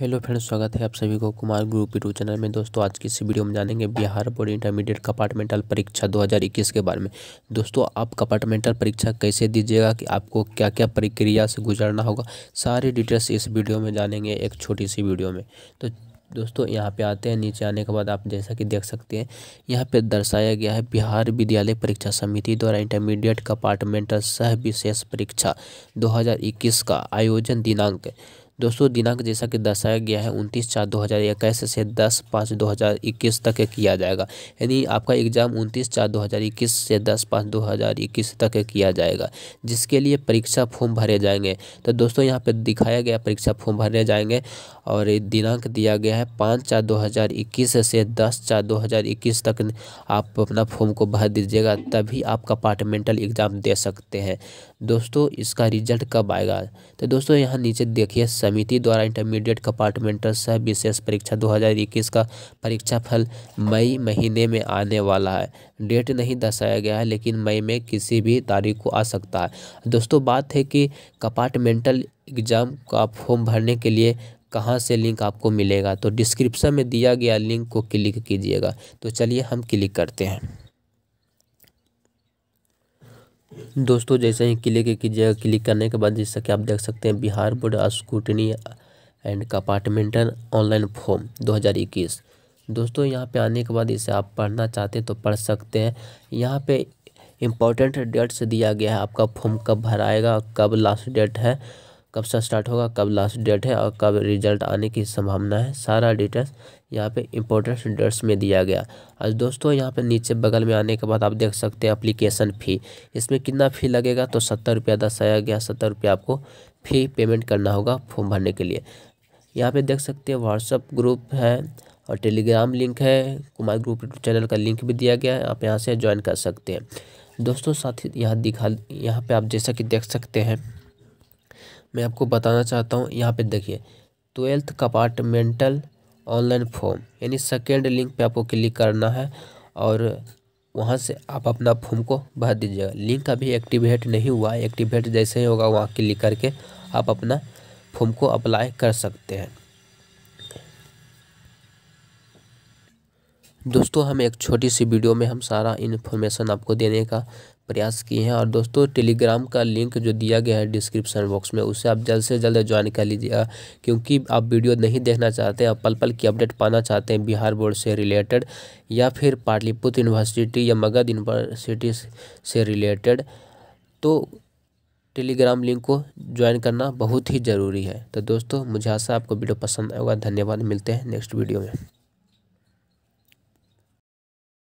hello friends स्वागत है आप सभी को कुमार ग्रुप यूट्यूब चैनल में दोस्तों आज की इस वीडियो में जानेंगे बिहार बोर्ड इंटरमीडिएट कंपार्टमेंटल परीक्षा 2021 के बारे में दोस्तों आप कंपार्टमेंटल परीक्षा कैसे दीजिएगा कि आपको क्या क्या प्रक्रिया से गुजरना होगा सारी डिटेल्स इस वीडियो में जानेंगे एक छोटी सी वीडियो में तो दोस्तों यहाँ पे आते हैं नीचे आने के बाद आप जैसा कि देख सकते हैं यहाँ पे दर्शाया गया है बिहार विद्यालय परीक्षा समिति द्वारा इंटरमीडिएट कंपार्टमेंटल सह विशेष परीक्षा 2021 का आयोजन दिनांक दोस्तों दिनांक जैसा कि दर्शाया गया है उनतीस चार दो हज़ार इक्कीस से दस पाँच दो हज़ार इक्कीस तक किया जाएगा यानी आपका एग्ज़ाम उनतीस चार दो हज़ार इक्कीस से दस पाँच दो हज़ार इक्कीस तक किया जाएगा जिसके लिए परीक्षा फॉर्म भरे जाएंगे तो दोस्तों यहाँ पर दिखाया गया परीक्षा फॉर्म भरे जाएंगे और दिनांक दिया गया है पाँच चार दो हज़ार इक्कीस से दस चार दो हज़ार इक्कीस तक आप अपना फॉर्म को भर दीजिएगा तभी आप कंपार्टमेंटल एग्ज़ाम दे सकते हैं दोस्तों इसका रिजल्ट कब आएगा तो दोस्तों यहाँ नीचे देखिए समिति द्वारा इंटरमीडिएट कंपार्टमेंटल सह विशेष परीक्षा 2021 का परीक्षा फल मई महीने में आने वाला है डेट नहीं दर्शाया गया है लेकिन मई में किसी भी तारीख को आ सकता है दोस्तों बात है कि कंपार्टमेंटल एग्ज़ाम का फॉर्म भरने के लिए कहाँ से लिंक आपको मिलेगा तो डिस्क्रिप्शन में दिया गया लिंक को क्लिक कीजिएगा तो चलिए हम क्लिक करते हैं दोस्तों जैसे ही क्लिक कीजिएगा क्लिक करने के बाद जैसा कि आप देख सकते हैं Bihar board scrutiny and compartmental online form 2021 दोस्तों यहाँ पे आने के बाद इसे आप पढ़ना चाहते हैं तो पढ़ सकते हैं यहाँ पे इम्पोर्टेंट डेट्स दिया गया है आपका फॉर्म कब भराएगा कब लास्ट डेट है कब से स्टार्ट होगा कब लास्ट डेट है और कब रिजल्ट आने की संभावना है सारा डिटेल्स यहाँ पे इंपॉर्टेंट डेट्स में दिया गया और दोस्तों यहाँ पे नीचे बगल में आने के बाद आप देख सकते हैं अप्लीकेशन फ़ी इसमें कितना फ़ी लगेगा तो सत्तर रुपया दर्शाया गया सत्तर रुपया आपको फ़ी पेमेंट करना होगा फॉर्म भरने के लिए यहाँ पर देख सकते हैं व्हाट्सअप ग्रुप है और टेलीग्राम लिंक है कुमार ग्रुप यूट्यूब चैनल का लिंक भी दिया गया है आप यहाँ से ज्वाइन कर सकते हैं दोस्तों साथ ही यहाँ दिखा यहाँ पे आप जैसा कि देख सकते हैं मैं आपको बताना चाहता हूँ यहाँ पे देखिए ट्वेल्थ कंपार्टमेंटल ऑनलाइन फॉर्म यानी सेकेंड लिंक पे आपको क्लिक करना है और वहाँ से आप अपना फॉर्म को भर दीजिएगा लिंक अभी एक्टिवेट नहीं हुआ है एक्टिवेट जैसे ही होगा वहाँ क्लिक करके आप अपना फॉर्म को अप्लाई कर सकते हैं दोस्तों हम एक छोटी सी वीडियो में हम सारा इन्फॉर्मेशन आपको देने का प्रयास किए हैं और दोस्तों टेलीग्राम का लिंक जो दिया गया है डिस्क्रिप्शन बॉक्स में उससे आप जल्द से जल्द ज्वाइन कर लीजिएगा क्योंकि आप वीडियो नहीं देखना चाहते आप पल पल की अपडेट पाना चाहते हैं बिहार बोर्ड से रिलेटेड या फिर पाटलिपुत्र यूनिवर्सिटी या मगध यूनिवर्सिटी से रिलेटेड तो टेलीग्राम लिंक को ज्वाइन करना बहुत ही ज़रूरी है तो दोस्तों मुझे आशा आपको वीडियो पसंद आएगा धन्यवाद मिलते हैं नेक्स्ट वीडियो में